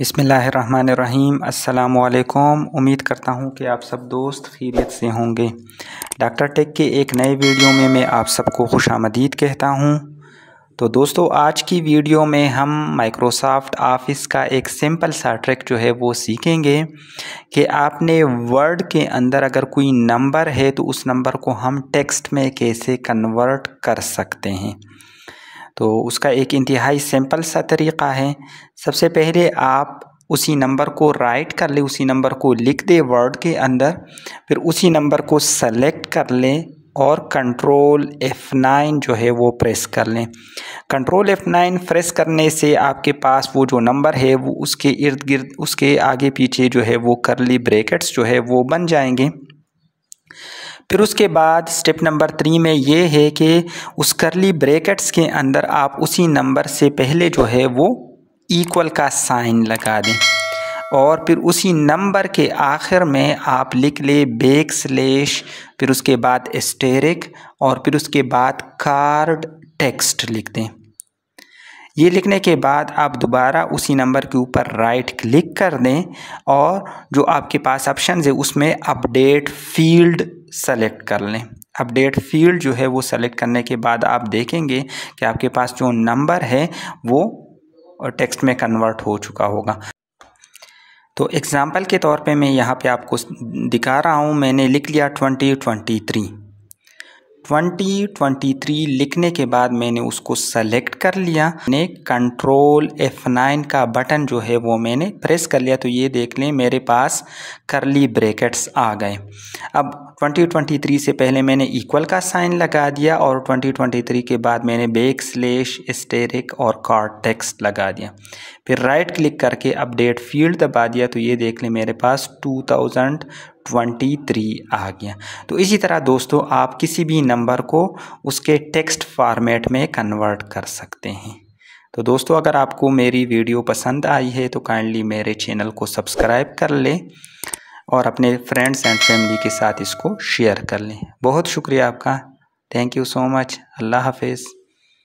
बिसमीम् उम्मीद करता हूँ कि आप सब दोस्त खैरियत से होंगे डॉक्टर टेक के एक नए वीडियो में मैं आप सबको खुश आमदीद कहता हूँ तो दोस्तों आज की वीडियो में हम माइक्रोसॉफ्ट ऑफिस का एक सिंपल सा ट्रिक जो है वो सीखेंगे कि आपने वर्ड के अंदर अगर कोई नंबर है तो उस नंबर को हम टेक्स्ट में कैसे कन्वर्ट कर सकते हैं तो उसका एक इंतहाई सिंपल सा तरीक़ा है सबसे पहले आप उसी नंबर को राइट कर ले उसी नंबर को लिख दे वर्ड के अंदर फिर उसी नंबर को सेलेक्ट कर लें और कंट्रोल एफ़ नाइन जो है वो प्रेस कर लें कंट्रोल एफ़ नाइन प्रेस करने से आपके पास वो जो नंबर है वो उसके इर्द गिर्द उसके आगे पीछे जो है वो करली ब्रेकेट्स जो है वो बन जाएंगे फिर उसके बाद स्टेप नंबर थ्री में ये है कि उस करली ब्रैकेट्स के अंदर आप उसी नंबर से पहले जो है वो इक्वल का साइन लगा दें और फिर उसी नंबर के आखिर में आप लिख ले बेक स्लेश फिर उसके बाद स्टेरिक और फिर उसके बाद कार्ड टेक्स्ट लिख दें ये लिखने के बाद आप दोबारा उसी नंबर के ऊपर राइट क्लिक कर दें और जो आपके पास ऑप्शन है उसमें अपडेट फील्ड सेलेक्ट कर लें अपडेट फील्ड जो है वो सेलेक्ट करने के बाद आप देखेंगे कि आपके पास जो नंबर है वो टेक्स्ट में कन्वर्ट हो चुका होगा तो एग्ज़ाम्पल के तौर पे मैं यहाँ पे आपको दिखा रहा हूँ मैंने लिख लिया ट्वेंटी ट्वेंटी थ्री 2023 लिखने के बाद मैंने उसको सेलेक्ट कर लिया मैंने कंट्रोल F9 का बटन जो है वो मैंने प्रेस कर लिया तो ये देख लें मेरे पास करली ब्रैकेट्स आ गए अब 2023 से पहले मैंने इक्वल का साइन लगा दिया और 2023 के बाद मैंने बेक स्लेश स्टेरिक और कार्ड टेक्स्ट लगा दिया फिर राइट क्लिक करके अपडेट फील्ड दबा दिया तो ये देख लें मेरे पास 2023 आ गया तो इसी तरह दोस्तों आप किसी भी नंबर को उसके टेक्स्ट फॉर्मेट में कन्वर्ट कर सकते हैं तो दोस्तों अगर आपको मेरी वीडियो पसंद आई है तो काइंडली मेरे चैनल को सब्सक्राइब कर लें और अपने फ्रेंड्स एंड फैमिली के साथ इसको शेयर कर लें बहुत शुक्रिया आपका थैंक यू सो मच अल्लाह हाफिज़